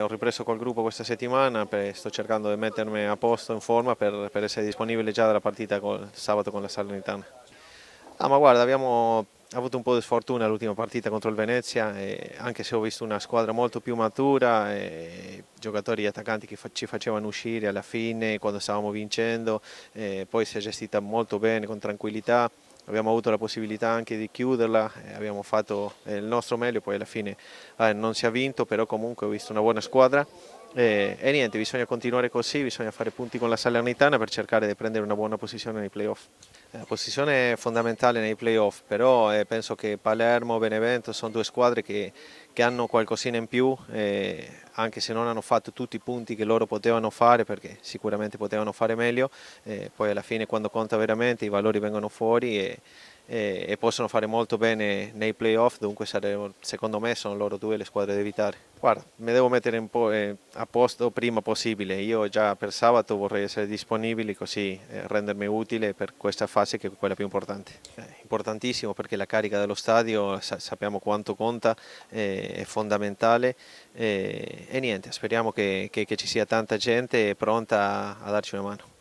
Ho ripreso col gruppo questa settimana, sto cercando di mettermi a posto in forma per, per essere disponibile già dalla partita col, sabato con la Salernitana. Ah ma guarda, abbiamo avuto un po' di sfortuna l'ultima partita contro il Venezia, anche se ho visto una squadra molto più matura, giocatori e attaccanti che ci facevano uscire alla fine quando stavamo vincendo, poi si è gestita molto bene, con tranquillità abbiamo avuto la possibilità anche di chiuderla, eh, abbiamo fatto eh, il nostro meglio, poi alla fine eh, non si è vinto, però comunque ho visto una buona squadra e, e, niente, bisogna continuare così, bisogna fare punti con la Salernitana per cercare di prendere una buona posizione nei playoff. Eh, la posizione è fondamentale nei playoff, però eh, penso che Palermo e Benevento sono due squadre che, che hanno qualcosina in più, eh, anche se non hanno fatto tutti i punti che loro potevano fare, perché sicuramente potevano fare meglio, eh, poi alla fine quando conta veramente i valori vengono fuori. E, e, e, possono fare molto bene nei playoff, dunque saremo, secondo me sono loro due le squadre da evitare. Guarda, mi devo mettere po', eh, a posto prima possibile, io già per sabato vorrei essere disponibile così eh, rendermi utile per questa fase che è quella più importante. È eh, importantissimo perché la carica dello stadio sa sappiamo quanto conta, eh, è fondamentale eh, e niente, speriamo che, che, che ci sia tanta gente pronta a darci una mano.